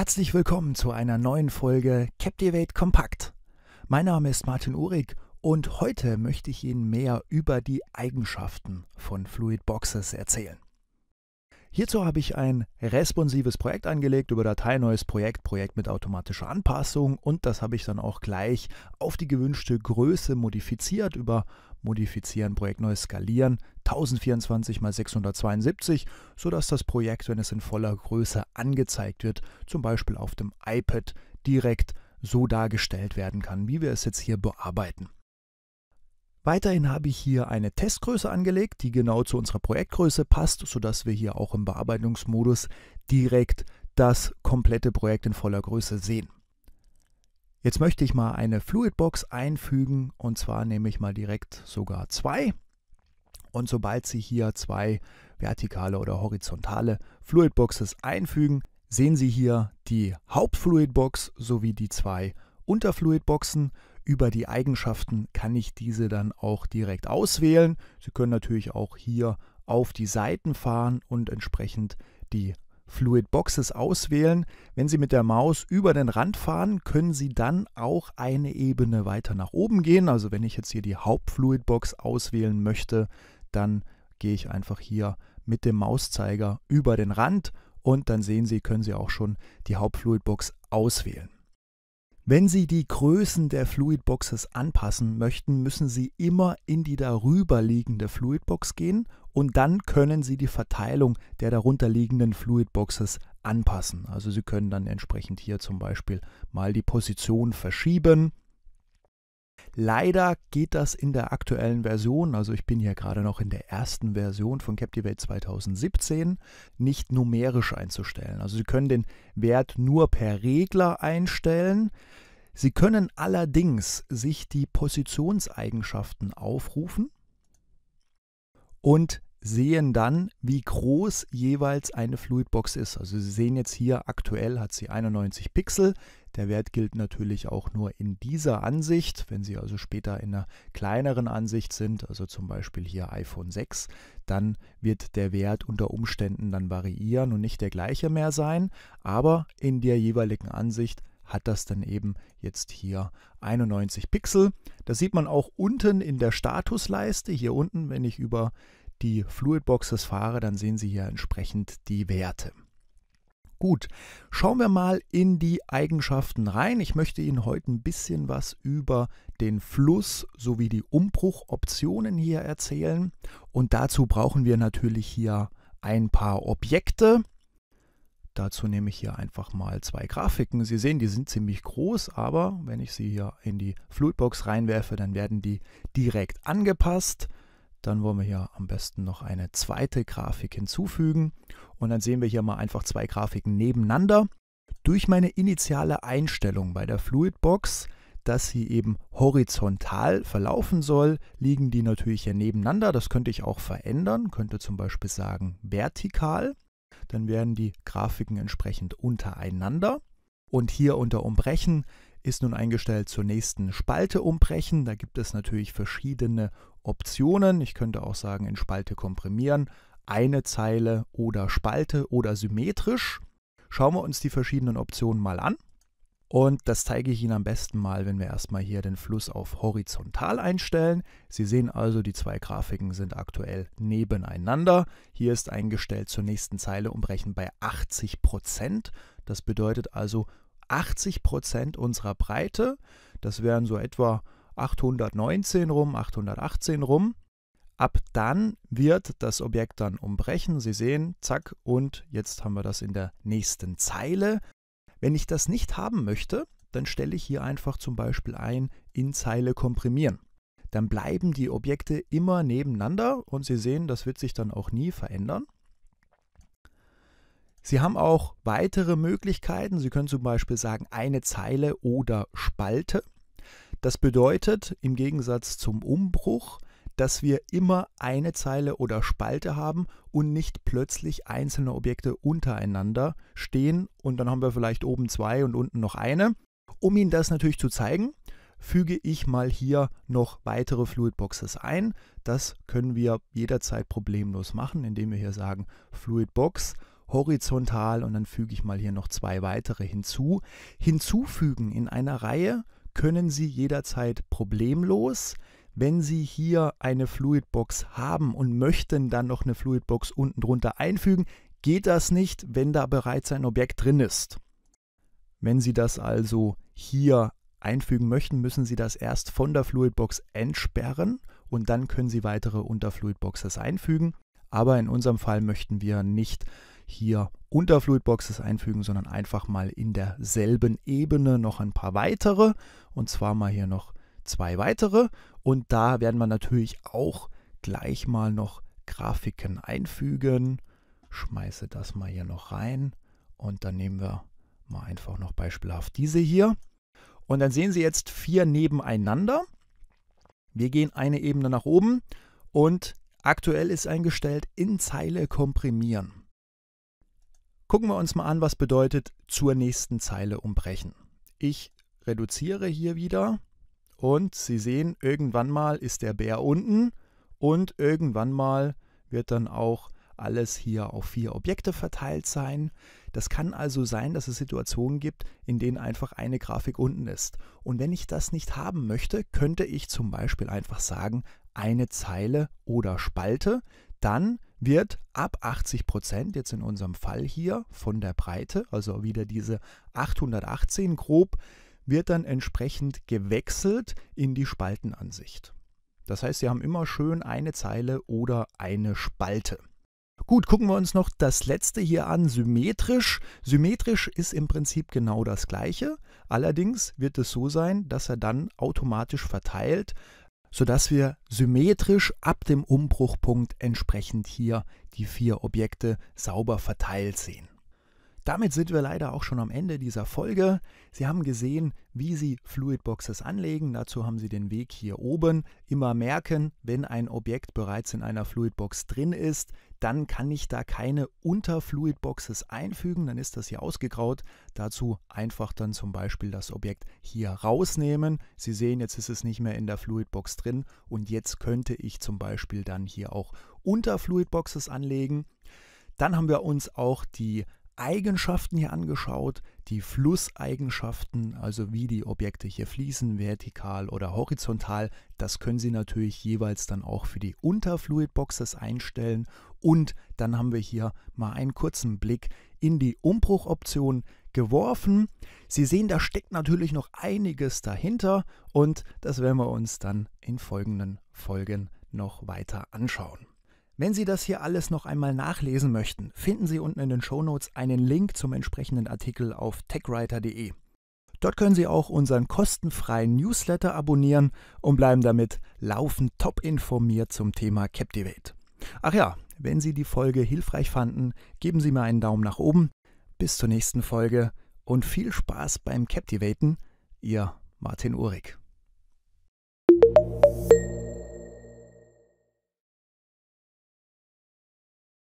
Herzlich willkommen zu einer neuen Folge Captivate Compact. Mein Name ist Martin Uhrig und heute möchte ich Ihnen mehr über die Eigenschaften von Fluid Boxes erzählen. Hierzu habe ich ein responsives Projekt angelegt über Datei neues Projekt, Projekt mit automatischer Anpassung und das habe ich dann auch gleich auf die gewünschte Größe modifiziert über Modifizieren, Projekt neu skalieren 1024 x 672, sodass das Projekt, wenn es in voller Größe angezeigt wird, zum Beispiel auf dem iPad direkt so dargestellt werden kann, wie wir es jetzt hier bearbeiten. Weiterhin habe ich hier eine Testgröße angelegt, die genau zu unserer Projektgröße passt, sodass wir hier auch im Bearbeitungsmodus direkt das komplette Projekt in voller Größe sehen. Jetzt möchte ich mal eine Fluidbox einfügen und zwar nehme ich mal direkt sogar zwei. Und sobald Sie hier zwei vertikale oder horizontale Fluidboxes einfügen, sehen Sie hier die Hauptfluidbox sowie die zwei Unterfluidboxen über die Eigenschaften kann ich diese dann auch direkt auswählen. Sie können natürlich auch hier auf die Seiten fahren und entsprechend die Fluid Boxes auswählen. Wenn Sie mit der Maus über den Rand fahren, können Sie dann auch eine Ebene weiter nach oben gehen. Also wenn ich jetzt hier die Hauptfluid Box auswählen möchte, dann gehe ich einfach hier mit dem Mauszeiger über den Rand und dann sehen Sie, können Sie auch schon die Hauptfluid Box auswählen. Wenn Sie die Größen der Fluidboxes anpassen möchten, müssen Sie immer in die darüberliegende Fluidbox gehen und dann können Sie die Verteilung der darunterliegenden Fluidboxes anpassen. Also Sie können dann entsprechend hier zum Beispiel mal die Position verschieben Leider geht das in der aktuellen Version, also ich bin hier gerade noch in der ersten Version von Captivate 2017, nicht numerisch einzustellen. Also Sie können den Wert nur per Regler einstellen. Sie können allerdings sich die Positionseigenschaften aufrufen und sehen dann, wie groß jeweils eine Fluidbox ist. Also Sie sehen jetzt hier, aktuell hat sie 91 Pixel. Der Wert gilt natürlich auch nur in dieser Ansicht. Wenn Sie also später in einer kleineren Ansicht sind, also zum Beispiel hier iPhone 6, dann wird der Wert unter Umständen dann variieren und nicht der gleiche mehr sein. Aber in der jeweiligen Ansicht hat das dann eben jetzt hier 91 Pixel. Das sieht man auch unten in der Statusleiste. Hier unten, wenn ich über die Fluidboxes fahre, dann sehen Sie hier entsprechend die Werte. Gut, schauen wir mal in die Eigenschaften rein. Ich möchte Ihnen heute ein bisschen was über den Fluss sowie die Umbruchoptionen hier erzählen. Und dazu brauchen wir natürlich hier ein paar Objekte. Dazu nehme ich hier einfach mal zwei Grafiken. Sie sehen, die sind ziemlich groß, aber wenn ich sie hier in die Fluidbox reinwerfe, dann werden die direkt angepasst. Dann wollen wir hier am besten noch eine zweite Grafik hinzufügen. Und dann sehen wir hier mal einfach zwei Grafiken nebeneinander. Durch meine initiale Einstellung bei der Fluidbox, dass sie eben horizontal verlaufen soll, liegen die natürlich hier nebeneinander. Das könnte ich auch verändern, könnte zum Beispiel sagen vertikal. Dann werden die Grafiken entsprechend untereinander. Und hier unter Umbrechen ist nun eingestellt zur nächsten Spalte umbrechen. Da gibt es natürlich verschiedene Optionen. Ich könnte auch sagen, in Spalte komprimieren, eine Zeile oder Spalte oder symmetrisch. Schauen wir uns die verschiedenen Optionen mal an. Und das zeige ich Ihnen am besten mal, wenn wir erstmal hier den Fluss auf horizontal einstellen. Sie sehen also, die zwei Grafiken sind aktuell nebeneinander. Hier ist eingestellt zur nächsten Zeile umbrechen bei 80%. Prozent. Das bedeutet also 80% Prozent unserer Breite. Das wären so etwa 819 rum, 818 rum. Ab dann wird das Objekt dann umbrechen. Sie sehen, zack, und jetzt haben wir das in der nächsten Zeile. Wenn ich das nicht haben möchte, dann stelle ich hier einfach zum Beispiel ein in Zeile komprimieren. Dann bleiben die Objekte immer nebeneinander und Sie sehen, das wird sich dann auch nie verändern. Sie haben auch weitere Möglichkeiten. Sie können zum Beispiel sagen, eine Zeile oder Spalte. Das bedeutet im Gegensatz zum Umbruch, dass wir immer eine Zeile oder Spalte haben und nicht plötzlich einzelne Objekte untereinander stehen und dann haben wir vielleicht oben zwei und unten noch eine. Um Ihnen das natürlich zu zeigen, füge ich mal hier noch weitere Fluidboxes ein. Das können wir jederzeit problemlos machen, indem wir hier sagen Fluidbox horizontal und dann füge ich mal hier noch zwei weitere hinzu. Hinzufügen in einer Reihe können Sie jederzeit problemlos wenn Sie hier eine Fluidbox haben und möchten dann noch eine Fluidbox unten drunter einfügen, geht das nicht, wenn da bereits ein Objekt drin ist. Wenn Sie das also hier einfügen möchten, müssen Sie das erst von der Fluidbox entsperren und dann können Sie weitere Unterfluidboxes einfügen. Aber in unserem Fall möchten wir nicht hier unter Fluidboxes einfügen, sondern einfach mal in derselben Ebene noch ein paar weitere und zwar mal hier noch zwei weitere und da werden wir natürlich auch gleich mal noch Grafiken einfügen. Schmeiße das mal hier noch rein und dann nehmen wir mal einfach noch beispielhaft diese hier. Und dann sehen Sie jetzt vier nebeneinander. Wir gehen eine Ebene nach oben und aktuell ist eingestellt in Zeile komprimieren. Gucken wir uns mal an, was bedeutet zur nächsten Zeile umbrechen. Ich reduziere hier wieder und Sie sehen, irgendwann mal ist der Bär unten und irgendwann mal wird dann auch alles hier auf vier Objekte verteilt sein. Das kann also sein, dass es Situationen gibt, in denen einfach eine Grafik unten ist. Und wenn ich das nicht haben möchte, könnte ich zum Beispiel einfach sagen, eine Zeile oder Spalte, dann wird ab 80 Prozent, jetzt in unserem Fall hier von der Breite, also wieder diese 818 grob, wird dann entsprechend gewechselt in die Spaltenansicht. Das heißt, Sie haben immer schön eine Zeile oder eine Spalte. Gut, gucken wir uns noch das letzte hier an, symmetrisch. Symmetrisch ist im Prinzip genau das gleiche. Allerdings wird es so sein, dass er dann automatisch verteilt sodass wir symmetrisch ab dem Umbruchpunkt entsprechend hier die vier Objekte sauber verteilt sehen. Damit sind wir leider auch schon am Ende dieser Folge. Sie haben gesehen, wie Sie Fluidboxes anlegen. Dazu haben Sie den Weg hier oben. Immer merken, wenn ein Objekt bereits in einer Fluidbox drin ist, dann kann ich da keine Unterfluidboxes einfügen. Dann ist das hier ausgegraut. Dazu einfach dann zum Beispiel das Objekt hier rausnehmen. Sie sehen, jetzt ist es nicht mehr in der Fluidbox drin und jetzt könnte ich zum Beispiel dann hier auch Unterfluidboxes anlegen. Dann haben wir uns auch die Eigenschaften hier angeschaut, die Flusseigenschaften, also wie die Objekte hier fließen, vertikal oder horizontal. Das können Sie natürlich jeweils dann auch für die Unterfluidboxes einstellen. Und dann haben wir hier mal einen kurzen Blick in die Umbruchoption geworfen. Sie sehen, da steckt natürlich noch einiges dahinter und das werden wir uns dann in folgenden Folgen noch weiter anschauen. Wenn Sie das hier alles noch einmal nachlesen möchten, finden Sie unten in den Shownotes einen Link zum entsprechenden Artikel auf techwriter.de. Dort können Sie auch unseren kostenfreien Newsletter abonnieren und bleiben damit laufend top informiert zum Thema Captivate. Ach ja, wenn Sie die Folge hilfreich fanden, geben Sie mir einen Daumen nach oben. Bis zur nächsten Folge und viel Spaß beim Captivaten. Ihr Martin Uhrig.